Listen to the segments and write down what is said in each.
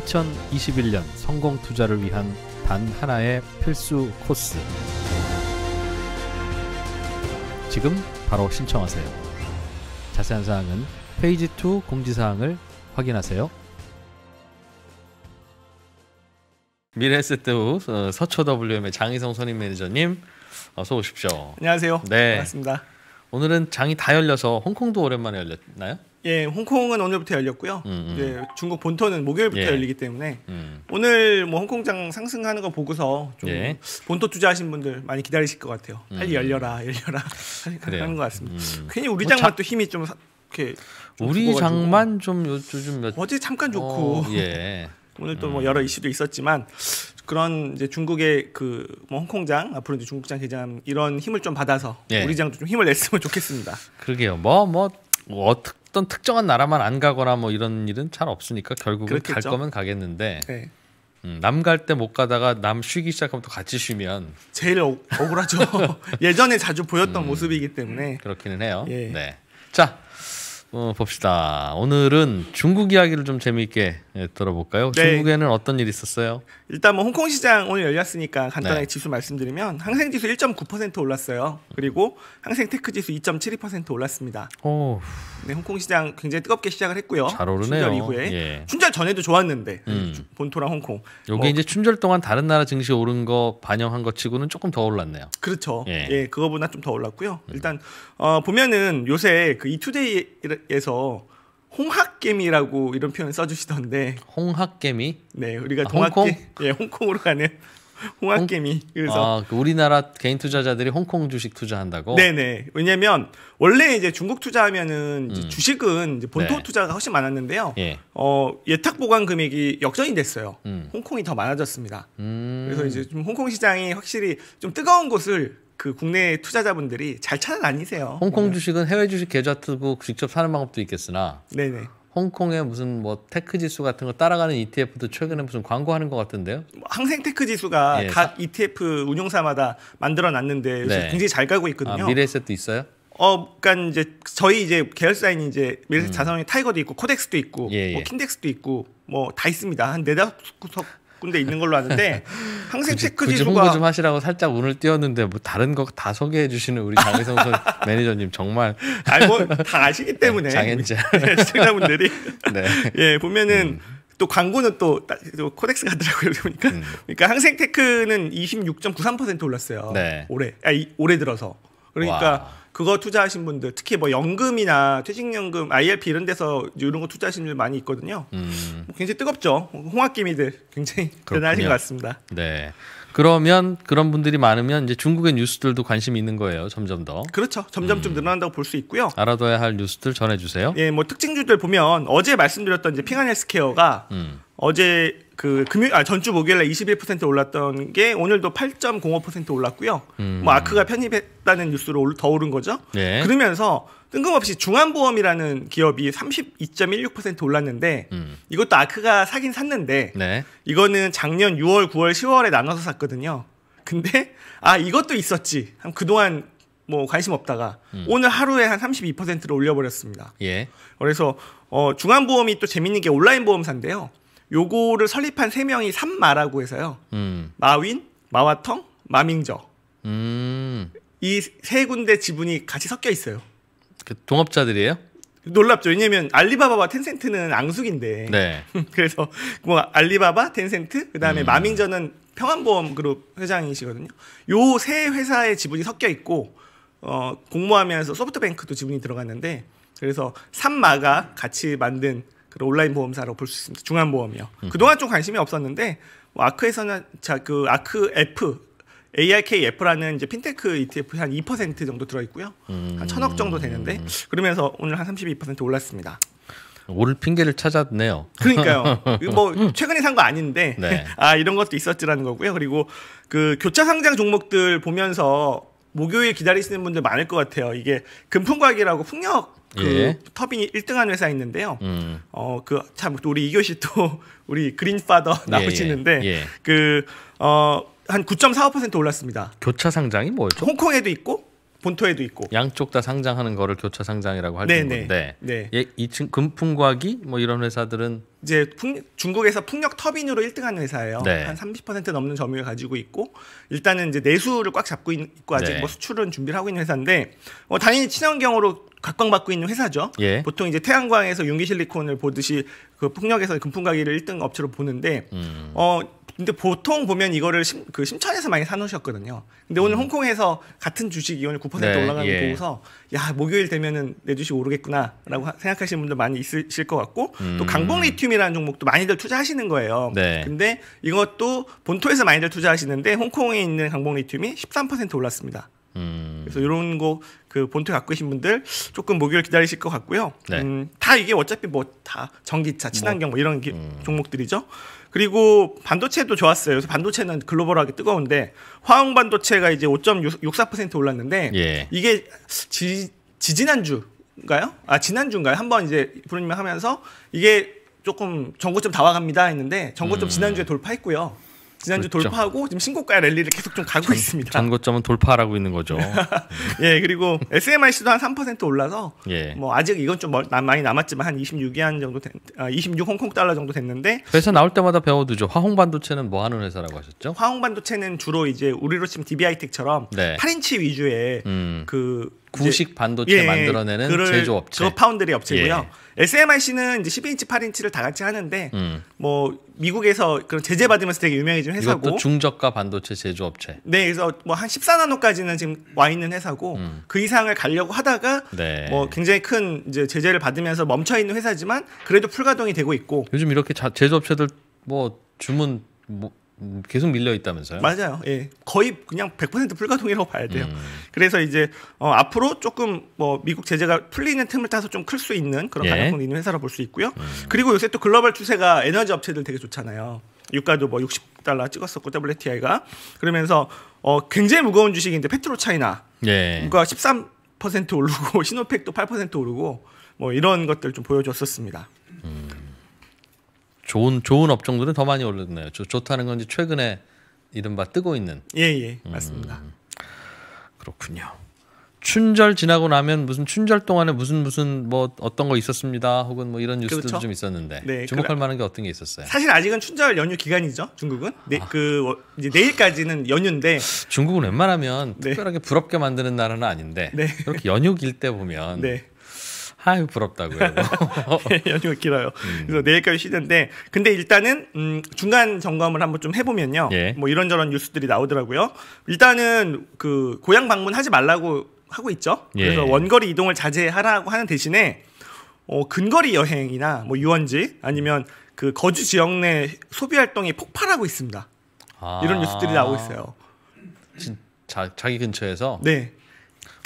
2021년 성공 투자를 위한 단 하나의 필수 코스. 지금 바로 신청하세요. 자세한 사항은 페이지 2 공지사항을 확인하세요. 미래에셋 어, 서초 WM의 장희성 선임 매니저님 어서 오십시오. 안녕하세요. 네, 반갑습니다. 오늘은 장이 다 열려서 홍콩도 오랜만에 열렸나요? 예, 홍콩은 오늘부터 열렸고요. 음, 음. 예, 중국 본토는 목요일부터 예. 열리기 때문에 음. 오늘 뭐 홍콩장 상승하는 거 보고서 좀 예. 본토 투자하신 분들 많이 기다리실 것 같아요. 빨리 음. 열려라, 열려라 하는 것 같습니다. 음. 괜히 우리 뭐 장만 뭐, 또 힘이 좀 사, 이렇게 좀 우리 장만 좀 요즘 몇... 어제 잠깐 어, 좋고 어, 예. 오늘 또뭐 음. 여러 이슈도 있었지만 그런 이제 중국의 그 뭐 홍콩장 앞으로 이제 중국장 개장 이런 힘을 좀 받아서 예. 우리 장도 좀 힘을 냈으면 좋겠습니다. 그러게요. 뭐 뭐, 뭐 어떻게 어떤 특정한 나라만 안 가거나 뭐 이런 일은 잘 없으니까 결국은 그렇겠죠. 갈 거면 가겠는데 네. 음, 남갈 때 못 가다가 남 쉬기 시작하면 또 같이 쉬면 제일 어, 억울하죠. 예전에 자주 보였던 음, 모습이기 때문에 그렇기는 해요. 예. 네. 자 어, 봅시다. 오늘은 중국 이야기를 좀 재미있게 예, 들어볼까요? 네. 중국에는 어떤 일이 있었어요? 일단 뭐 홍콩 시장 오늘 열렸으니까 간단하게 네. 지수 말씀드리면 항생 지수 1.9% 올랐어요. 그리고 항생 테크 지수 2.72% 올랐습니다. 오. 네, 홍콩 시장 굉장히 뜨겁게 시작을 했고요. 잘 오르네요. 춘절 이후에 예. 춘절 전에도 좋았는데 네, 음. 본토랑 홍콩. 여기 뭐, 어, 이제 춘절 동안 다른 나라 증시 오른 거 반영한 것 치고는 조금 더 올랐네요. 그렇죠. 예, 예 그거보다 좀 더 올랐고요. 음. 일단 어, 보면은 요새 그 이투데이 교재에서 홍학개미라고 이런 표현 써주시던데 홍학개미? 네 우리가 아, 동학개 홍콩? 예 홍콩으로 가는 홍학개미 그래서 아, 그 우리나라 개인 투자자들이 홍콩 주식 투자한다고? 네네 네. 왜냐면 원래 이제 중국 투자하면은 이제 음. 주식은 이제 본토 네. 투자가 훨씬 많았는데요 예. 어, 예탁 보관 금액이 역전이 됐어요 음. 홍콩이 더 많아졌습니다 음. 그래서 이제 좀 홍콩 시장이 확실히 좀 뜨거운 곳을 그 국내 투자자분들이 잘 찾아다니세요. 홍콩 보면. 주식은 해외 주식 계좌 뜨고 직접 사는 방법도 있겠으나. 네네. 홍콩의 무슨 뭐 테크 지수 같은 거 따라가는 ETF도 최근에 무슨 광고하는 것 같은데요? 뭐 항생 테크 지수가 예, 각 ETF 운용사마다 만들어 놨는데 네. 굉장히 잘 가고 있거든요. 아, 미래셋도 있어요? 어, 그러니까 이제 저희 이제 계열사인 이제 미래셋 음. 자산운 타이거도 있고 코덱스도 있고 예, 뭐 예. 뭐 킨덱스도 있고 뭐 다 있습니다. 한 네다섯 구석 군데 있는 걸로 아는데 항생 체크 지수가 그좀 하시라고 살짝 운을 띄웠는데 뭐 다른 거 다 소개해 주시는 우리 장혜성 매니저님 정말 알뭐다 아시기 때문에 네, 장현자 네, 시청자분들이 네. 예 보면은 음. 또 광고는 또, 또 코덱스가 더라고요 보니까 음. 그러니까 항생테크는 26.93% 올랐어요 네. 올해 아니, 올해 들어서 그러니까 와. 그거 투자하신 분들 특히 뭐 연금이나 퇴직연금, IRP 이런 데서 이런 거 투자하신 분들 많이 있거든요. 음. 뭐 굉장히 뜨겁죠. 홍학기미들 굉장히 대단하신 것 같습니다. 네. 그러면 그런 분들이 많으면 이제 중국의 뉴스들도 관심이 있는 거예요. 점점 더. 그렇죠. 점점 음. 좀 늘어난다고 볼 수 있고요. 알아둬야 할 뉴스들 전해 주세요. 예, 뭐 특징주들 보면 어제 말씀드렸던 이제 핑한 헬스케어가 음. 어제 그 금요 아 전주 목요일에 21% 올랐던 게 오늘도 8.05% 올랐고요. 뭐 음. 뭐 아크가 편입했다는 뉴스로 더 오른 거죠. 네. 그러면서 뜬금없이 중한보험이라는 기업이 32.16% 올랐는데 음. 이것도 아크가 사긴 샀는데 네. 이거는 작년 6월, 9월, 10월에 나눠서 샀거든요. 근데 아 이것도 있었지. 그동안 뭐 관심 없다가 음. 오늘 하루에 한 32%를 올려버렸습니다. 예. 그래서 어, 중한보험이 또 재밌는 게 온라인 보험사인데요. 요거를 설립한 세 명이 산마라고 해서요. 음. 마윈, 마와텅, 마밍저. 음. 이세 군데 지분이 같이 섞여 있어요. 그 동업자들이에요? 놀랍죠. 왜냐면 알리바바와 텐센트는 앙숙인데. 네. 그래서 뭐 알리바바, 텐센트, 그다음에 음. 마밍저는 평안보험 그룹 회장이시거든요. 요 세 회사의 지분이 섞여 있고 어 공모하면서 소프트뱅크도 지분이 들어갔는데 그래서 산마가 같이 만든 그런 온라인 보험사로 볼 수 있습니다. 중앙보험이요. 음. 그동안 좀 관심이 없었는데 뭐 아크에서는 자 그 아크 F ARKF라는 이제 핀테크 ETF 한 2% 정도 들어 있고요. 음. 한 천억 정도 되는데 음. 그러면서 오늘 한 32% 올랐습니다. 오를 핑계를 찾았네요. 그러니까요. 뭐 최근에 산 거 아닌데 네. 아 이런 것도 있었지라는 거고요. 그리고 그 교차 상장 종목들 보면서 목요일 기다리시는 분들 많을 것 같아요. 이게 금품과학이라고 풍력 그 예. 터빈이 1등한 회사 있는데요. 음. 어그 참 우리 이교시 또 우리 그린파더 예, 나오시는데 예, 예. 그어 한 9.45% 올랐습니다. 교차 상장이 뭐죠? 홍콩에도 있고 본토에도 있고 양쪽 다 상장하는 거를 교차 상장이라고 할 네, 네. 건데 네. 예, 이층 금풍과기 뭐 이런 회사들은 이제 풍, 중국에서 풍력 터빈으로 1등하는 회사예요. 네. 한30% 넘는 점유율 가지고 있고 일단은 이제 내수를 꽉 잡고 있고 아직 네. 뭐 수출은 준비를 하고 있는 회사인데 뭐 당연히 친환경으로 각광받고 있는 회사죠. 예. 보통 이제 태양광에서 윤기실리콘을 보듯이 그 풍력에서 금풍가기를 1등 업체로 보는데 음. 어 근데 보통 보면 이거를 심, 그 심천에서 많이 사놓으셨거든요. 근데 오늘 음. 홍콩에서 같은 주식 이온이 9% 네, 올라가는 예. 보고서 야 목요일 되면은 내 주식 오르겠구나라고 생각하시는 분들 많이 있으실 것 같고 음. 또 강봉 리튬이라는 종목도 많이들 투자하시는 거예요. 네. 근데 이것도 본토에서 많이들 투자하시는데 홍콩에 있는 강봉 리튬이 13% 올랐습니다. 음. 그래서 이런 거 그 본토 갖고 계신 분들 조금 목요일 기다리실 것 같고요. 네. 음, 다 이게 어차피 뭐 다 전기차, 친환경 뭐, 뭐 이런 기, 음. 종목들이죠. 그리고 반도체도 좋았어요. 그래서 반도체는 글로벌하게 뜨거운데 화학 반도체가 이제 5.64% 올랐는데 예. 이게 지, 지난주인가요? 아 지난주인가요? 한번 이제 부르님 하면서 이게 조금 전고점 다 와갑니다 했는데 전고점 음. 지난주에 돌파했고요. 지난주 그렇죠. 돌파하고 지금 신고가 랠리를 계속 좀 가고 전, 있습니다. 전고점은 돌파라고 있는 거죠. 예, 그리고 SMIC도 한 3% 올라서 예. 뭐 아직 이건 좀 많이 남았지만 한 26위안 정도 된, 아, 26 홍콩 달러 정도 됐는데 회사 나올 때마다 배워두죠. 화홍 반도체는 뭐 하는 회사라고 하셨죠? 화홍 반도체는 주로 이제 우리로 치면 DBI텍처럼 네. 8인치 위주의 음. 그 구식 반도체 예, 예 만들어내는 제조업체. 그 파운드리 업체고요. 예. SMIC는 이제 12인치, 8인치를 다 같이 하는데 음. 뭐 미국에서 그런 제재 받으면서 되게 유명해진 회사고. 이것도 중저가 반도체 제조업체. 네, 그래서 뭐 한 14나노까지는 지금 와 있는 회사고 음. 그 이상을 가려고 하다가 네. 뭐 굉장히 큰 이제 제재를 받으면서 멈춰 있는 회사지만 그래도 풀 가동이 되고 있고. 요즘 이렇게 자, 제조업체들 뭐 주문 뭐 음, 계속 밀려 있다면서요? 맞아요. 예. 거의 그냥 100% 불가동이라고 봐야 돼요. 음. 그래서 이제 어, 앞으로 조금 뭐 미국 제재가 풀리는 틈을 타서 좀 클 수 있는 그런 예. 가능성 있는 회사라 볼수 있고요. 음. 그리고 요새 또 글로벌 추세가 에너지 업체들 되게 좋잖아요. 유가도 뭐 60달러 찍었었고 WTI가 그러면서 어, 굉장히 무거운 주식인데 페트로 차이나 예. 유가 13% 오르고 신호팩도 8% 오르고 뭐 이런 것들 좀 보여줬었습니다. 음. 좋은 좋은 업종들은 더 많이 올르네요 좋다는 건지 최근에 이른바 뜨고 있는. 예예 예, 맞습니다. 음, 그렇군요. 춘절 지나고 나면 무슨 춘절 동안에 무슨 무슨 뭐 어떤 거 있었습니다 혹은 뭐 이런 뉴스들도 그렇죠? 좀 있었는데 네, 주목할 그래. 만한 게 어떤 게 있었어요? 사실 아직은 춘절 연휴 기간이죠 중국은 네, 아. 그 이제 내일까지는 연휴인데 중국은 웬만하면 네. 특별하게 부럽게 만드는 나라는 아닌데 이렇게 네. 연휴 길 때 보면 네. 아유 부럽다고요. 예, 연휴가 길어요. 음. 그래서 내일까지 쉬는데 근데 일단은 음, 중간 점검을 한번 좀 해보면요. 예. 뭐 이런저런 뉴스들이 나오더라고요. 일단은 그 고향 방문하지 말라고 하고 있죠. 그래서 예. 원거리 이동을 자제하라고 하는 대신에 어, 근거리 여행이나 뭐 유원지 아니면 그 거주 지역 내 소비 활동이 폭발하고 있습니다. 아. 이런 뉴스들이 나오고 있어요. 자, 자기 근처에서 네.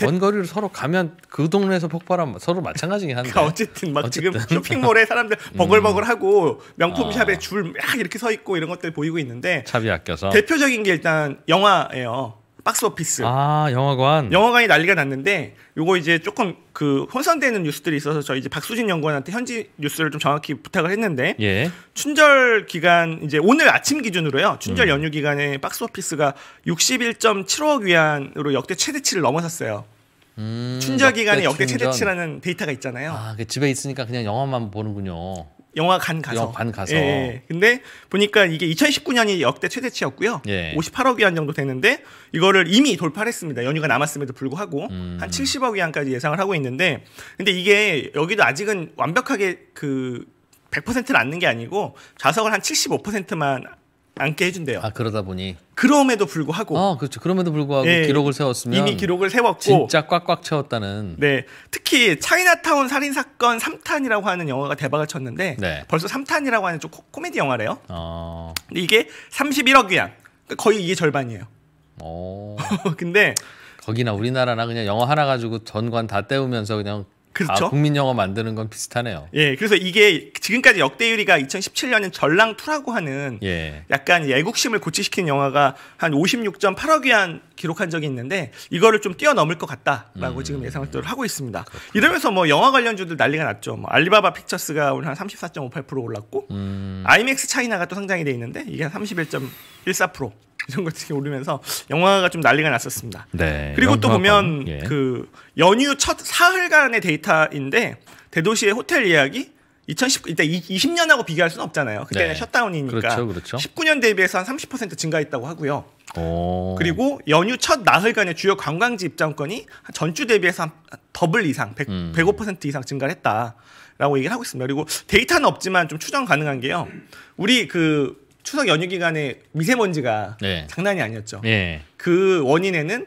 원거리로 서로 가면 그 동네에서 폭발하면 서로 마찬가지긴 한데. 그러니까 어쨌든 막 어쨌든. 지금 쇼핑몰에 사람들 음. 버글버글하고 명품샵에 아. 줄막 이렇게 서 있고 이런 것들 보이고 있는데. 차비 아껴서. 대표적인 게 일단 영화예요. 박스 오피스. 아, 영화관. 영화관이 난리가 났는데 요거 이제 조금 그 혼선되는 뉴스들이 있어서 저희 이제 박수진 연구원한테 현지 뉴스를 좀 정확히 부탁을 했는데 예. 춘절 기간 이제 오늘 아침 기준으로요. 춘절 음. 연휴 기간에 박스 오피스가 61.75억 위안으로 역대 최대치를 넘어섰어요. 음, 춘절 기간에 역대, 역대 최대치라는 데이터가 있잖아요. 아, 그 집에 있으니까 그냥 영화만 보는군요. 영화관 가서. 영화관 가서. 예, 예, 근데 보니까 이게 2019년이 역대 최대치였고요. 예. 58억 위안 정도 됐는데 이거를 이미 돌파를 했습니다. 연휴가 남았음에도 불구하고 음. 한 70억 위안까지 예상을 하고 있는데 근데 이게 여기도 아직은 완벽하게 그 100%를 안는 게 아니고 좌석을 한 75%만 않게 해준대요. 아 그러다 보니 그럼에도 불구하고 아 그렇죠. 그럼에도 불구하고 네, 기록을 세웠으면 이미 기록을 세웠고 진짜 꽉꽉 채웠다는. 네 특히 차이나타운 살인 사건 3탄이라고 하는 영화가 대박을 쳤는데 네. 벌써 3탄이라고 하는 좀 코, 미디 영화래요. 어. 근데 이게 31억 위안 그러니까 거의 이게 절반이에요. 어. 근데 거기나 우리나라나 그냥 영화 하나 가지고 전관 다 때우면서 그냥 그렇죠. 아, 국민 영화 만드는 건 비슷하네요. 예, 그래서 이게 지금까지 역대 1위가 2017년인 전랑 투라고 하는 예. 약간 애국심을 고취시킨 영화가 한 56.8억위안 기록한 적이 있는데 이거를 좀 뛰어넘을 것 같다라고 음. 지금 예상을 또 하고 있습니다. 그렇구나. 이러면서 뭐 영화 관련주들 난리가 났죠. 뭐 알리바바 픽처스가 오늘 한 34.58% 올랐고 음. IMAX 차이나가 또 상장이 돼 있는데 이게 한31.14% 이런 것들게 오르면서 영화가 좀 난리가 났었습니다. 네, 그리고 또 보면 예. 그 연휴 첫 사흘간의 데이터인데 대도시의 호텔 예약이 2019 일단 20년하고 비교할 수는 없잖아요. 그때는 네. 셧다운이니까 그렇죠, 그렇죠. 19년 대비해서 한 30% 증가했다고 하고요. 오. 그리고 연휴 첫 나흘간의 주요 관광지 입장권이 전주 대비해서 한 더블 이상 100, 음. 105% 이상 증가를 했다라고 얘기를 하고 있습니다. 그리고 데이터는 없지만 좀 추정 가능한 게요. 우리 그 추석 연휴 기간에 미세먼지가 네. 장난이 아니었죠. 네. 그 원인에는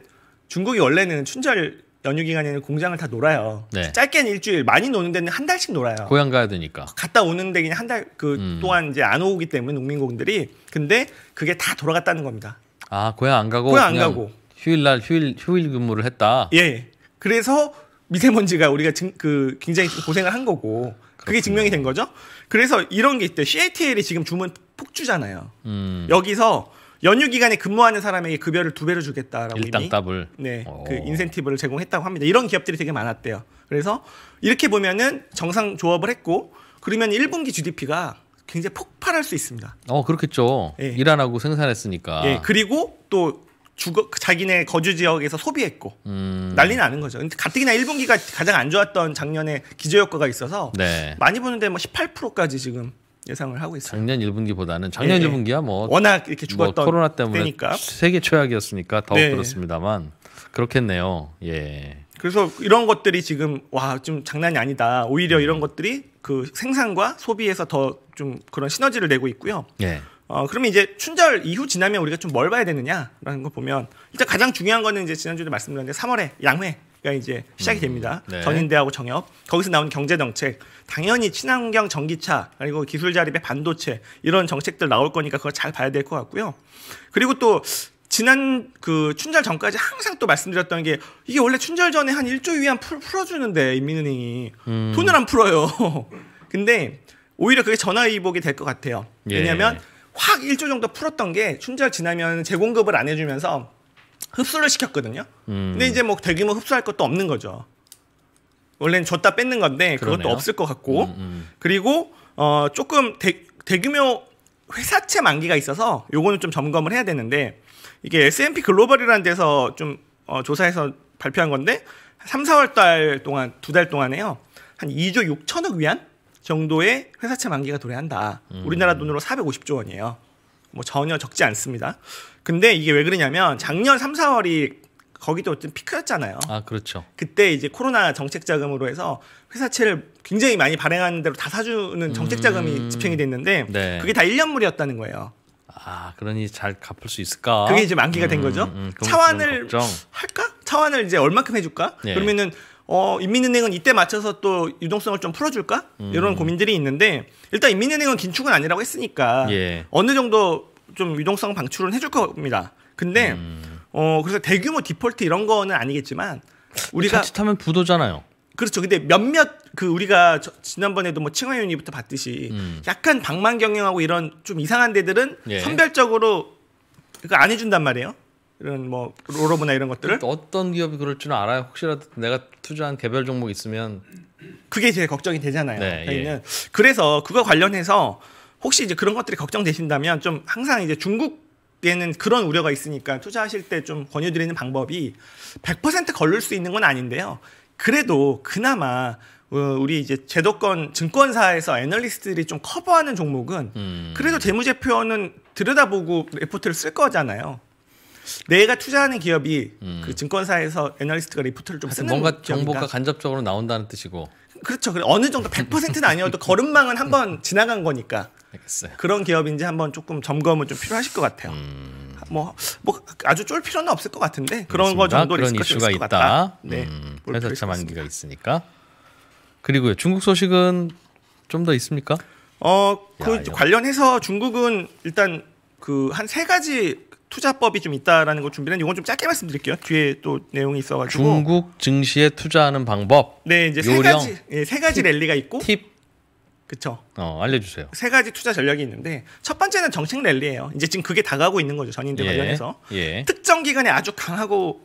중국이 원래는 춘절 연휴 기간에는 공장을 다 놀아요. 네. 짧게는 일주일, 많이 노는 데는 한 달씩 놀아요. 고향 가야 되니까. 갔다 오는데 그냥 한 달그 음. 또한 이제 안 오기 때문에 농민공들이 근데 그게 다 돌아갔다는 겁니다. 아 고향 안 가고 고향 안 가고 휴일날 휴일 휴일 근무를 했다. 예, 예. 그래서 미세먼지가 우리가 증, 그 굉장히 고생을 한 거고 그게 증명이 된 거죠. 그래서 이런 게 있대. CATL이 지금 주문 주잖아요. 음. 여기서 연휴 기간에 근무하는 사람에게 급여를 두 배로 주겠다라고 일당 이미 더블. 네, 오. 그 인센티브를 제공했다고 합니다. 이런 기업들이 되게 많았대요. 그래서 이렇게 보면은 정상 조업을 했고 그러면 1분기 GDP가 굉장히 폭발할 수 있습니다. 어 그렇겠죠. 예. 일안 하고 생산했으니까. 예 그리고 또 주거 자기네 거주 지역에서 소비했고 음. 난리 나는 거죠. 근데 가뜩이나 1분기가 가장 안 좋았던 작년에 기저 효과가 있어서 네. 많이 보는데 뭐 18%까지 지금 예상을 하고 있어요. 작년 1분기보다는 작년 예, 1분기야 예. 뭐 워낙 이렇게 뭐 죽었던 뭐 코로나 때문에 때니까. 세계 최악이었으니까 더욱 네. 그렇습니다만 그렇겠네요. 예. 그래서 이런 것들이 지금 와 좀 장난이 아니다. 오히려 음. 이런 것들이 그 생산과 소비에서 더 좀 그런 시너지를 내고 있고요. 예. 어, 그러면 이제 춘절 이후 지나면 우리가 좀 뭘 봐야 되느냐라는 거 보면 일단 가장 중요한 거는 이제 지난주에 말씀드렸는데 3월에 양회 가 이제 시작이 음. 됩니다. 음, 네. 전인대하고 정협 거기서 나온 경제 정책 당연히 친환경 전기차 그리고 기술 자립의 반도체 이런 정책들 나올 거니까 그걸 잘 봐야 될 것 같고요. 그리고 또 지난 그 춘절 전까지 항상 또 말씀드렸던 게 이게 원래 춘절 전에 한 일조 위안 풀, 풀어주는데 인민은행이 음. 돈을 안 풀어요. 근데 오히려 그게 전화위복이 될 것 같아요. 왜냐하면 예. 확일조 정도 풀었던 게 춘절 지나면 재공급을 안 해주면서 흡수를 시켰거든요. 음. 근데 이제 뭐 대규모 흡수할 것도 없는 거죠. 원래는 줬다 뺏는 건데 그러네요. 그것도 없을 것 같고 음, 음. 그리고 어 조금 대, 대규모 회사채 만기가 있어서 요거는 좀 점검을 해야 되는데 이게 S&P 글로벌이라는 데서 좀 어, 조사해서 발표한 건데 3, 4월 달 동안 두 달 동안에요. 한 2조 6천억 위안 정도의 회사채 만기가 도래한다. 음. 우리나라 돈으로 450조 원이에요. 뭐 전혀 적지 않습니다. 근데 이게 왜 그러냐면 작년 3, 4월이 거기도 좀 피크였잖아요. 아, 그렇죠. 그때 이제 코로나 정책 자금으로 해서 회사채를 굉장히 많이 발행하는 대로 다 사주는 정책 자금이 음... 집행이 됐는데 네. 그게 다 1년물이었다는 거예요. 아, 그러니 잘 갚을 수 있을까? 그게 이제 만기가 된 음, 거죠. 음, 그럼, 차환을 그럼 할까? 차환을 이제 얼마큼 해줄까? 예. 그러면은 어, 인민은행은 이때 맞춰서 또 유동성을 좀 풀어줄까? 음. 이런 고민들이 있는데 일단 인민은행은 긴축은 아니라고 했으니까 예. 어느 정도 좀 유동성 방출은 해줄 겁니다. 근데 음. 어 그래서 대규모 디폴트 이런 거는 아니겠지만 우리가 자칫하면 부도잖아요. 그렇죠. 근데 몇몇 그 우리가 저, 지난번에도 뭐 칭화윤이부터 봤듯이 음. 약간 방만 경영하고 이런 좀 이상한 데들은 예. 선별적으로 그거 안 해준단 말이에요. 이런 뭐로로브나 이런 것들을 그러니까 어떤 기업이 그럴 줄은 알아요. 혹시라도 내가 투자한 개별 종목 있으면 그게 제일 걱정이 되잖아요. 네, 예. 그래서 그거 관련해서 혹시 이제 그런 것들이 걱정되신다면 좀 항상 이제 중국 에는 그런 우려가 있으니까 투자하실 때 좀 권유드리는 방법이 100% 걸릴 수 있는 건 아닌데요. 그래도 그나마 어, 우리 이제 제도권 증권사에서 애널리스트들이 좀 커버하는 종목은 음. 그래도 재무제표는 들여다보고 리포트를 쓸 거잖아요. 내가 투자하는 기업이 그 음. 그 증권사에서 애널리스트가 리포트를 좀 쓰는 뭔가 정보가 기업이 간접적으로 나온다는 뜻이고 그렇죠. 어느 정도 100%는 아니어도 걸음망은 한번 지나간 거니까. 알겠어요. 그런 기업인지 한번 조금 점검은좀 필요하실 것 같아요. 음... 뭐, 뭐 아주 쫄 필요는 없을 것 같은데 그런 그렇습니다. 거 정도 그런 이슈가 있다. 같다. 네, 음, 회사 차 만기가 있으니까. 그리고 중국 소식은 좀 더 있습니까? 어, 그 야, 관련해서 중국은 일단 그 한 세 가지 투자법이 좀 있다라는 거 준비는 이건 좀 짧게 말씀드릴게요. 뒤에 또 내용이 있어가지고 중국 증시에 투자하는 방법. 네 이제 요령, 세 가지 네, 세 가지 팁, 랠리가 있고 팁. 그쵸. 어 알려주세요. 세 가지 투자 전략이 있는데 첫 번째는 정책 랠리예요. 이제 지금 그게 다가오고 있는 거죠 전인들 예, 관련해서 예. 특정 기간에 아주 강하고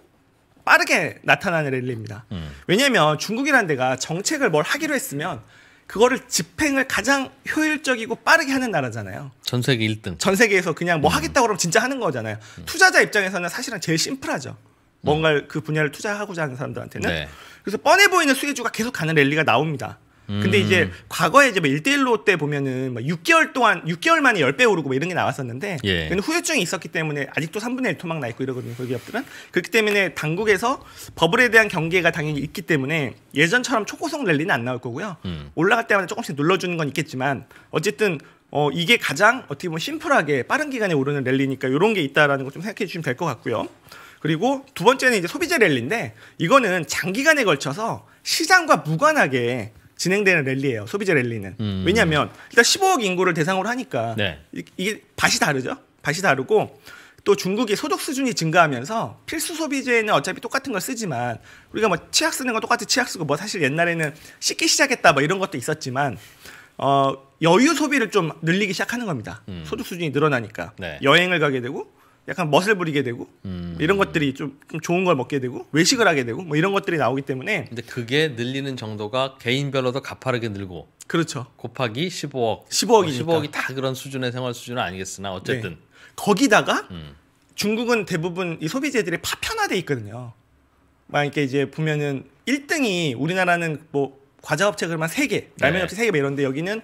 빠르게 나타나는 랠리입니다. 음. 왜냐하면 중국이라는 데가 정책을 뭘 하기로 했으면 그거를 집행을 가장 효율적이고 빠르게 하는 나라잖아요. 전 세계 1등. 전 세계에서 그냥 뭐 음. 하겠다고 그러면 진짜 하는 거잖아요. 음. 투자자 입장에서는 사실은 제일 심플하죠. 뭔가 음. 그 분야를 투자하고자 하는 사람들한테는. 네. 그래서 뻔해 보이는 수혜주가 계속 가는 랠리가 나옵니다. 근데 이제 음. 과거에 이제 뭐일대일로때 보면은 뭐 6개월 동안 6개월 만에 10배 오르고 뭐 이런 게 나왔었는데 예. 그 후유증이 있었기 때문에 아직도 3분의 1 토막 나 있고 이러거든요. 그 기업들은 그렇기 때문에 당국에서 버블에 대한 경계가 당연히 있기 때문에 예전처럼 초고속 랠리는 안 나올 거고요. 음. 올라갈 때마다 조금씩 눌러주는 건 있겠지만 어쨌든 어 이게 가장 어떻게 보면 심플하게 빠른 기간에 오르는 랠리니까 이런 게 있다라는 걸 좀 생각해 주시면 될 것 같고요. 그리고 두 번째는 이제 소비자 랠리인데 이거는 장기간에 걸쳐서 시장과 무관하게 진행되는 랠리예요. 소비자 랠리는. 음. 왜냐하면 일단 15억 인구를 대상으로 하니까 네. 이게 밭이 다르죠. 밭이 다르고 또 중국의 소득 수준이 증가하면서 필수 소비재는 어차피 똑같은 걸 쓰지만 우리가 뭐 치약 쓰는 건 똑같이 치약 쓰고 뭐 사실 옛날에는 씻기 시작했다 뭐 이런 것도 있었지만 어 여유 소비를 좀 늘리기 시작하는 겁니다. 음. 소득 수준이 늘어나니까 네. 여행을 가게 되고 약간 멋을 부리게 되고 음. 이런 것들이 좀, 좀, 좋은 걸 먹게 되고 외식을 하게 되고 뭐 이런 것들이 나오기 때문에 근데 그게 늘리는 정도가 개인별로도 가파르게 늘고 그렇죠 곱하기 15억 15억이 뭐 15억이 다 그런 수준의 생활 수준은 아니겠으나 어쨌든 네. 거기다가 음. 중국은 대부분 이 소비재들이 파편화돼 있거든요 만약에 이제 보면은 1등이 우리나라는 뭐 과자 업체 그러면 3개 라면 네. 업체 3개 뭐 이런데 여기는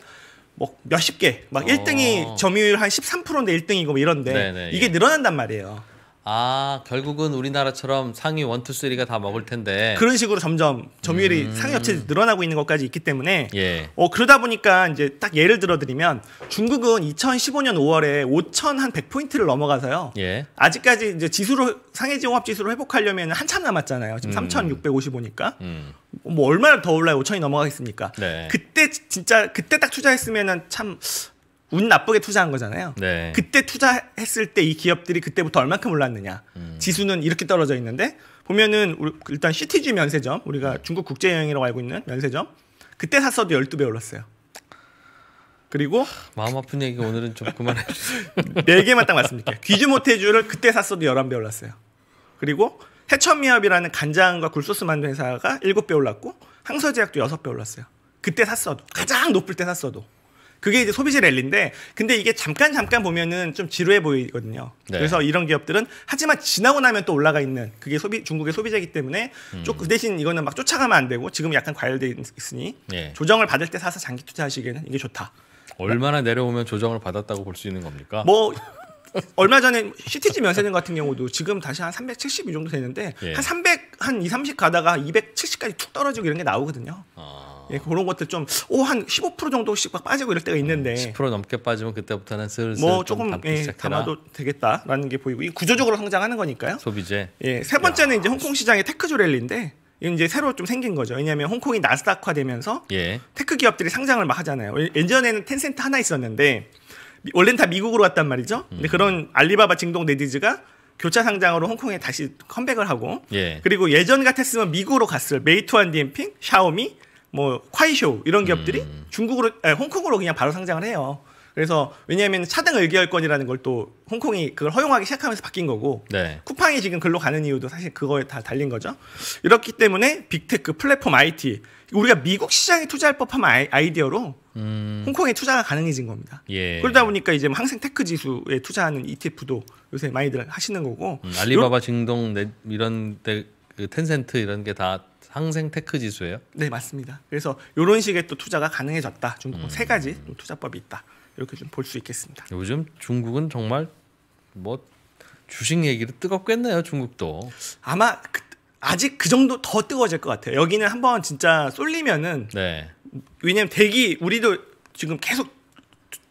뭐 몇십 개, 막 어. 1등이 점유율 한 13%인데 1등이고 뭐 이런데 네네, 이게 예. 늘어난단 말이에요. 아 결국은 우리나라처럼 상위 원, 투, 쓰리가 다 먹을 텐데 그런 식으로 점점 점유율이 음. 상위 업체들이 늘어나고 있는 것까지 있기 때문에 예. 어 그러다 보니까 이제 딱 예를 들어드리면 중국은 2015년 5월에 5,100포인트를 넘어가서요 예. 아직까지 이제 지수로 상해지 용합지수로 회복하려면 한참 남았잖아요 지금 음. 3,655니까 음. 뭐 얼마나 더 올라요 5천이 넘어가겠습니까 네. 그때 진짜 그때 딱 투자했으면은 참운 나쁘게 투자한 거잖아요. 네. 그때 투자했을 때 이 기업들이 그때부터 얼만큼 올랐느냐. 음. 지수는 이렇게 떨어져 있는데 보면은 일단 시티지 면세점 우리가 음. 중국 국제 여행이라고 알고 있는 면세점 그때 샀어도 12배 올랐어요. 그리고 마음 아픈 얘기 오늘은 좀 그만해 주세요. 네 개만 딱 말씀드릴게요. 귀주 모태주를 그때 샀어도 11배 올랐어요. 그리고 해천미협이라는 간장과 굴소스 만드는 회사가 7배 올랐고 항서제약도 6배 올랐어요. 그때 샀어도 가장 높을 때 샀어도 그게 이제 소비재 랠리인데 근데 이게 잠깐 잠깐 보면은 좀 지루해 보이거든요. 네. 그래서 이런 기업들은 하지만 지나고 나면 또 올라가 있는 그게 소비 중국의 소비재이기 때문에 음. 그 대신 이거는 막 쫓아가면 안 되고 지금 약간 과열돼 있으니 네. 조정을 받을 때 사서 장기 투자하시기에는 이게 좋다. 얼마나 내려오면 조정을 받았다고 볼 수 있는 겁니까? 뭐 얼마 전에 시티즈 면세점 같은 경우도 지금 다시 한 370이 정도 되는데 예. 한 300, 한 2, 30 가다가 270까지 툭 떨어지고 이런 게 나오거든요. 아. 예, 그런 것들 좀, 오, 한 15% 정도씩 막 빠지고 이럴 때가 음, 있는데. 10% 넘게 빠지면 그때부터는 슬슬. 뭐 조금 예, 담아도 되겠다라는 게 보이고, 이 구조적으로 성장하는 거니까요. 소비재. 예, 세 번째는 야. 이제 홍콩 시장의 테크조 랠리인데, 이건 이제 새로 좀 생긴 거죠. 왜냐하면 홍콩이 나스닥화되면서 예. 테크 기업들이 상장을 막 하잖아요. 예, 예전에는 텐센트 하나 있었는데 원래는 다 미국으로 왔단 말이죠. 근데 음. 그런 알리바바 징동 네디즈가 교차 상장으로 홍콩에 다시 컴백을 하고 예. 그리고 예전 같았으면 미국으로 갔을 메이투안 디엠핑, 샤오미, 뭐 콰이쇼 이런 기업들이 음. 중국으로 아니, 홍콩으로 그냥 바로 상장을 해요. 그래서 왜냐하면 차등 의결권이라는 걸 또 홍콩이 그걸 허용하기 시작하면서 바뀐 거고 네. 쿠팡이 지금 글로 가는 이유도 사실 그거에 다 달린 거죠. 이렇기 때문에 빅테크 플랫폼 IT 우리가 미국 시장에 투자할 법하면 아이디어로 음. 홍콩에 투자가 가능해진 겁니다. 예. 그러다 보니까 이제 뭐 항생 테크 지수에 투자하는 ETF도 요새 많이들 하시는 거고 음, 알리바바, 징동 이런 데그 텐센트 이런 게 다 항생 테크 지수예요? 네 맞습니다. 그래서 이런 식의 또 투자가 가능해졌다. 중국 음. 세 가지 투자법이 있다. 이렇게 좀 볼 수 있겠습니다. 요즘 중국은 정말 뭐 주식 얘기를 뜨겁겠네요. 중국도 아마 그, 아직 그 정도 더 뜨거워질 것 같아요. 여기는 한번 진짜 쏠리면은 네. 왜냐면 대기 우리도 지금 계속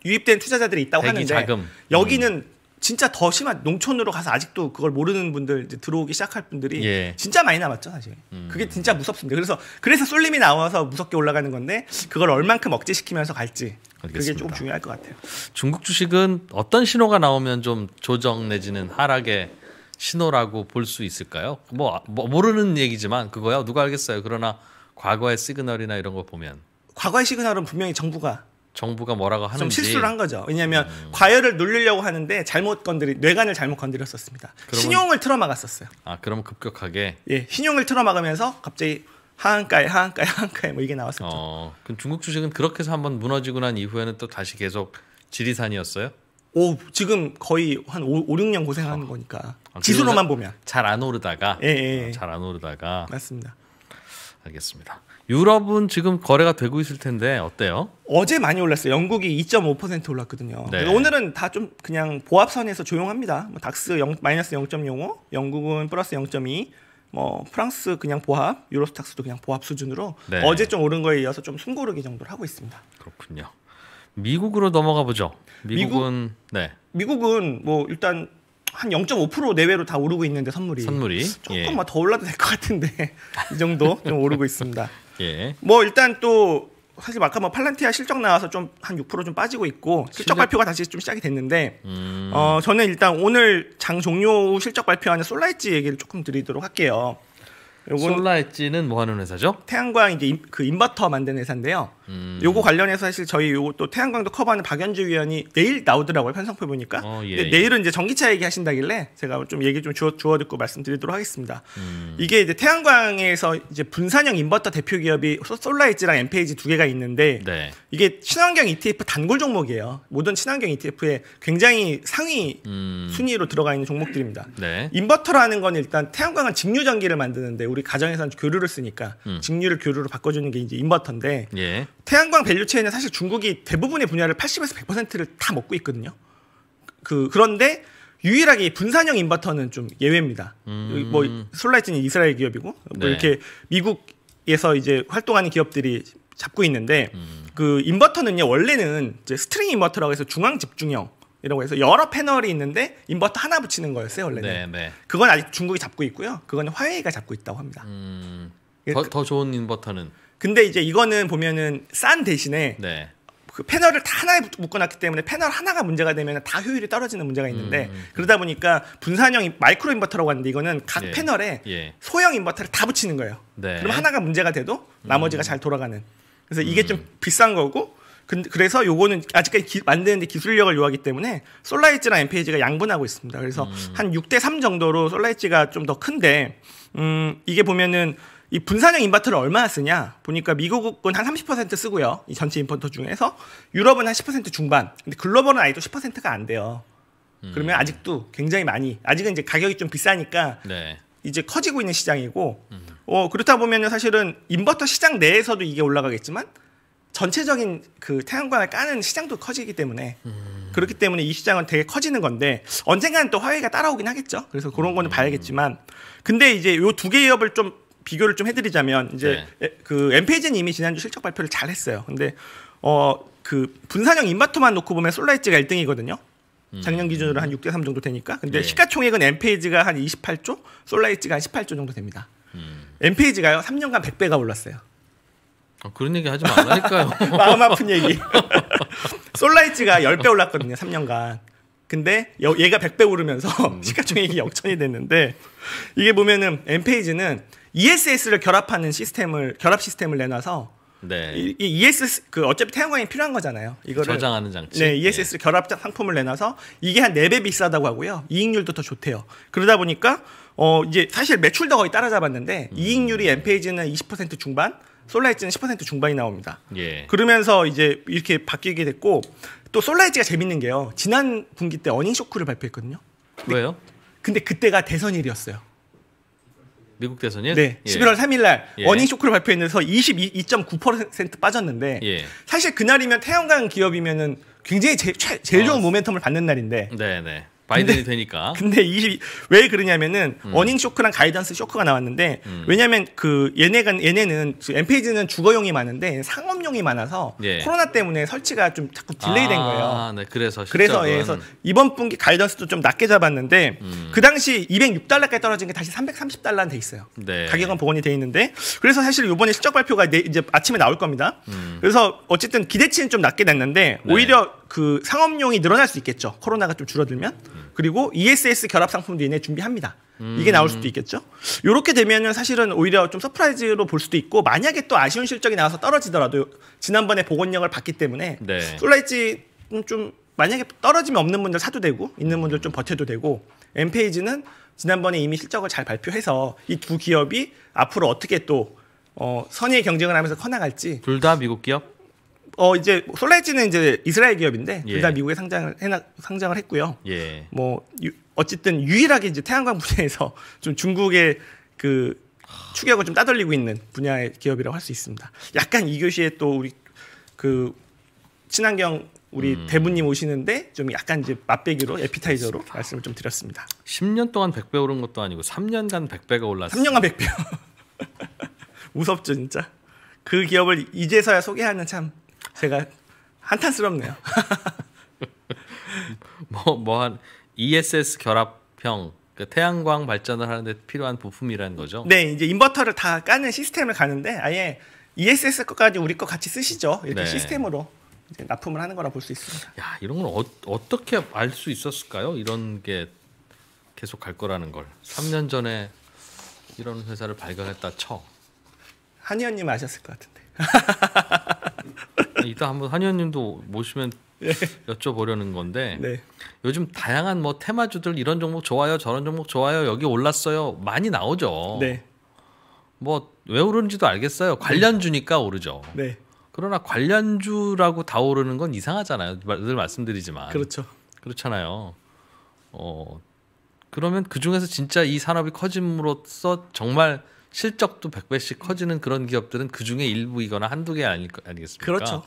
유입된 투자자들이 있다고 하는데 자금. 여기는 음. 진짜 더 심한 농촌으로 가서 아직도 그걸 모르는 분들 이제 들어오기 시작할 분들이 예. 진짜 많이 남았죠 사실 음. 그게 진짜 무섭습니다 그래서 그래서 쏠림이 나와서 무섭게 올라가는 건데 그걸 얼만큼 억제시키면서 갈지 알겠습니다. 그게 조금 중요할 것 같아요 중국 주식은 어떤 신호가 나오면 좀 조정 내지는 하락의 신호라고 볼 수 있을까요 뭐, 뭐 모르는 얘기지만 그거야 누가 알겠어요 그러나 과거의 시그널이나 이런 거 보면 과거의 시그널은 분명히 정부가 정부가 뭐라고 하는지 좀 실수를 한 거죠. 왜냐하면 음. 과열을 누르려고 하는데 잘못 건드리 뇌관을 잘못 건드렸었습니다. 그러면, 신용을 틀어막았었어요. 아 그럼 급격하게 예 신용을 틀어막으면서 갑자기 하한가에 하한가에 하한가에 뭐 이게 나왔었죠. 어, 그럼 중국 주식은 그렇게 해서 한번 무너지고 난 이후에는 또 다시 계속 지리산이었어요? 오 지금 거의 한 5, 5 6년 고생하는 어. 거니까 아, 지수로만 보면 잘 안 오르다가 예, 예, 예. 아, 잘안 오르다가 맞습니다. 알겠습니다. 유럽은 지금 거래가 되고 있을 텐데 어때요? 어제 많이 올랐어요. 영국이 2.5% 올랐거든요. 네. 오늘은 다 좀 그냥 보합선에서 조용합니다. 뭐 닥스 0, 마이너스 0.05, 영국은 플러스 0.2, 뭐 프랑스 그냥 보합, 유로스탁스도 그냥 보합 수준으로 네. 어제 좀 오른 거에 이어서 좀 숨고르기 정도를 하고 있습니다. 그렇군요. 미국으로 넘어가 보죠. 미국은 미국, 네. 미국은 뭐 일단 한 0.5% 내외로 다 오르고 있는데 선물이 선물이 조금만 예. 뭐 더 올라도 될 것 같은데 이 정도 좀 오르고 있습니다. 예. 뭐 일단 또 사실 아까 뭐 팔란티아 실적 나와서 좀 한 6%좀 빠지고 있고 실적, 실적 발표가 다시 좀 시작이 됐는데 음. 어 저는 일단 오늘 장 종료 후 실적 발표하는 솔라이지 얘기를 조금 드리도록 할게요. 솔라 엣지는 뭐 하는 회사죠? 태양광 이제 인, 그 인버터 만드는 회사인데요. 음. 요거 관련해서 사실 저희 요거 또 태양광도 커버하는 박연주 위원이 내일 나오더라고요. 편성표 보니까. 어, 예, 예. 내일은 이제 전기차 얘기 하신다길래 제가 좀 얘기 좀 주워, 주워 듣고 말씀드리도록 하겠습니다. 음. 이게 이제 태양광에서 이제 분산형 인버터 대표 기업이 솔라 엣지랑 엠페이지 두 개가 있는데 네. 이게 친환경 ETF 단골 종목이에요. 모든 친환경 ETF에 굉장히 상위 음. 순위로 들어가 있는 종목들입니다. 네. 인버터라는 건 일단 태양광은 직류 전기를 만드는데 우리 우리 가정에서는 교류를 쓰니까 음. 직류를 교류로 바꿔주는 게 이제 인버터인데 예. 태양광 밸류체인은 사실 중국이 대부분의 분야를 80에서 100%를 다 먹고 있거든요. 그 그런데 유일하게 분산형 인버터는 좀 예외입니다. 음. 뭐 솔라이트는 이스라엘 기업이고 뭐 네. 이렇게 미국에서 이제 활동하는 기업들이 잡고 있는데 음. 그 인버터는요 원래는 이제 스트링 인버터라고 해서 중앙 집중형 이라고 해서 여러 패널이 있는데 인버터 하나 붙이는 거였어요 원래는. 네, 네. 그건 아직 중국이 잡고 있고요. 그건 화웨이가 잡고 있다고 합니다. 음, 예, 더, 그 더 좋은 인버터는. 근데 이제 이거는 보면은 싼 대신에 네. 그 패널을 다 하나에 묶어놨기 때문에 패널 하나가 문제가 되면 다 효율이 떨어지는 문제가 있는데 음, 음, 음. 그러다 보니까 분산형 마이크로 인버터라고 하는데 이거는 각 예, 패널에 예. 소형 인버터를 다 붙이는 거예요. 네. 그럼 하나가 문제가 돼도 나머지가 음. 잘 돌아가는. 그래서 이게 음. 좀 비싼 거고 그, 그래서 요거는 아직까지 기, 만드는데 기술력을 요하기 때문에 솔라이즈랑 엠페이지가 양분하고 있습니다. 그래서 음. 한 6대 3 정도로 솔라이즈가 좀 더 큰데 음, 이게 보면은 이 분산형 인버터를 얼마나 쓰냐 보니까 미국은 한 30% 쓰고요 이 전체 인버터 중에서 유럽은 한 10% 중반 근데 글로벌은 아직도 10%가 안 돼요 음. 그러면 아직도 굉장히 많이 아직은 이제 가격이 좀 비싸니까 네. 이제 커지고 있는 시장이고 음. 어, 그렇다 보면 사실은 인버터 시장 내에서도 이게 올라가겠지만 전체적인 그 태양광을 까는 시장도 커지기 때문에 음. 그렇기 때문에 이 시장은 되게 커지는 건데 언젠가는 또 화웨이가 따라오긴 하겠죠. 그래서 그런 거는 음. 봐야겠지만 근데 이제 요 두개의업을좀 비교를 좀 해드리자면 이제 네. 그 엠페이지는 이미 지난주 실적 발표를 잘 했어요. 근데 어 그 분산형 인버토만 놓고 보면 솔라이즈가 1등이거든요. 음. 작년 기준으로 한 6대 3 정도 되니까. 근데 네. 시가총액은 엠페이지가 한 28조, 솔라이즈가 한 18조 정도 됩니다. 음. 엠페이지가요 3년간 100배가 올랐어요. 아, 그런 얘기 하지 말라니까요. 마음 아픈 얘기. 솔라이즈가 10배 올랐거든요, 3년간. 근데 여, 얘가 100배 오르면서 음. 시가총액이 역전이 됐는데 이게 보면은 엠페이지는 ESS를 결합하는 시스템을 결합 시스템을 내놔서 네. 이, 이 ESS 그 어차피 태양광이 필요한 거잖아요. 이거를 저장하는 장치. 네, 네. ESS 결합 상품을 내놔서 이게 한 네 배 비싸다고 하고요. 이익률도 더 좋대요. 그러다 보니까 어 이제 사실 매출도 거의 따라잡았는데 음. 이익률이 엠 페이지는 20% 중반, 솔라이지는10% 중반이 나옵니다. 예. 그러면서 이제 이렇게 바뀌게 됐고 또솔라이지가 재밌는 게요. 지난 분기 때 어닝 쇼크를 발표했거든요. 근데, 왜요? 근데 그때가 대선일이었어요. 미국 대선이 네. 예. 11월 3일 날 예. 어닝 쇼크를 발표했는데서 22.9% 빠졌는데 예. 사실 그날이면 태양광 기업이면은 굉장히 제, 최, 제일 어. 좋은 모멘텀을 받는 날인데. 네, 네. 바이든이 근데, 되니까. 근데 이왜 그러냐면은 음. 어닝 쇼크랑 가이던스 쇼크가 나왔는데 음. 왜냐면 그 얘네가 얘네는 그 엠페이지는 주거용이 많은데 상업용이 많아서 예. 코로나 때문에 설치가 좀 자꾸 딜레이된 아, 거예요. 네, 그래서 그래서 예, 그래서 이번 분기 가이던스도 좀 낮게 잡았는데 음. 그 당시 206달러까지 떨어진 게 다시 330달러는 돼 있어요. 네. 가격은 복원이 돼 있는데 그래서 사실 이번에 실적 발표가 내, 이제 아침에 나올 겁니다. 음. 그래서 어쨌든 기대치는 좀 낮게 냈는데 네. 오히려 그 상업용이 늘어날 수 있겠죠. 코로나가 좀 줄어들면. 음. 그리고 ESS 결합 상품도 얘네 준비합니다. 이게 음. 나올 수도 있겠죠. 이렇게 되면은 사실은 오히려 좀 서프라이즈로 볼 수도 있고 만약에 또 아쉬운 실적이 나와서 떨어지더라도 지난번에 보건력을 봤기 때문에 네. 솔라이지 좀 만약에 떨어지면 없는 분들 사도 되고 있는 분들 좀 버텨도 되고 엠페이지는 지난번에 이미 실적을 잘 발표해서 이 두 기업이 앞으로 어떻게 또 어, 선의의 경쟁을 하면서 커나갈지 둘 다 미국 기업? 어 이제 솔라이즈는 이제 이스라엘 기업인데 예. 둘다 미국에 상장을 해나, 상장을 했고요. 예. 뭐 유, 어쨌든 유일하게 이제 태양광 분야에서 좀 중국의 그 추격을 좀 따돌리고 있는 분야의 기업이라고 할 수 있습니다. 약간 이 교시에 또 우리 그 친환경 우리 음. 대부님 오시는데 좀 약간 이제 맛배기로 에피타이저로 그 말씀을 좀 드렸습니다. 10년 동안 100배 오른 것도 아니고 3년간 100배가 올랐어요. 3년간 100배. 무섭죠 진짜. 그 기업을 이제서야 소개하는 참 제가 한탄스럽네요. 뭐 뭐한 ESS 결합형 그 태양광 발전을 하는데 필요한 부품이라는 거죠. 네, 이제 인버터를 다 까는 시스템을 가는데 아예 ESS 거까지 우리 거 같이 쓰시죠. 이렇게 네. 시스템으로 납품을 하는 거라 볼 수 있습니다. 야, 이런 걸 어, 떻게 알 수 있었을까요? 이런 게 계속 갈 거라는 걸. 3년 전에 이런 회사를 발견했다 쳐. 한의원님 아셨을 것 같은데. 이따 한번 한의원님도 모시면 예. 여쭤보려는 건데 네. 요즘 다양한 뭐 테마주들 이런 종목 좋아요 저런 종목 좋아요 여기 올랐어요 많이 나오죠. 네. 뭐왜 오르는지도 알겠어요. 관련주니까 오르죠. 네. 그러나 관련주라고 다 오르는 건 이상하잖아요. 늘 말씀드리지만 그렇죠. 그렇잖아요. 어 그러면 그 중에서 진짜 이 산업이 커짐으로써 정말 실적도 100배씩 커지는 그런 기업들은 그 중에 일부이거나 한두 개 아니, 아니겠습니까? 그렇죠.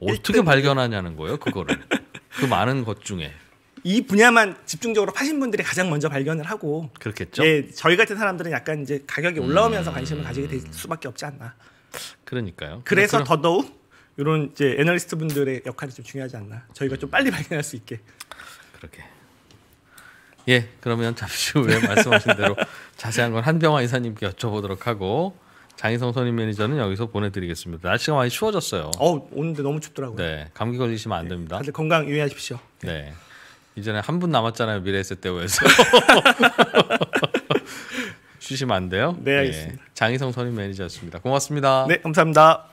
어떻게 일단... 발견하냐는 거예요, 그거를. 그 많은 것 중에. 이 분야만 집중적으로 파신 분들이 가장 먼저 발견을 하고 그렇겠죠. 예, 저희 같은 사람들은 약간 이제 가격이 올라오면서 음... 관심을 가지게 될 수밖에 없지 않나. 그러니까요. 그래서 그럼... 더더욱 이런 이제 애널리스트 분들의 역할이 좀 중요하지 않나. 저희가 좀 빨리 발견할 수 있게. 그렇게. 예, 그러면 잠시 후에 말씀하신 대로 자세한 건 한병화 이사님께 여쭤보도록 하고 장희성 선임 매니저는 여기서 보내드리겠습니다. 날씨가 많이 추워졌어요. 어, 오는데 너무 춥더라고요. 네, 감기 걸리시면 안 예, 됩니다. 다들 건강 유의하십시오. 예. 네, 이전에 한 분 남았잖아요. 미래에셋 대회에서 쉬시면 안 돼요. 네, 알겠습니다. 네, 장희성 선임 매니저였습니다. 고맙습니다. 네, 감사합니다.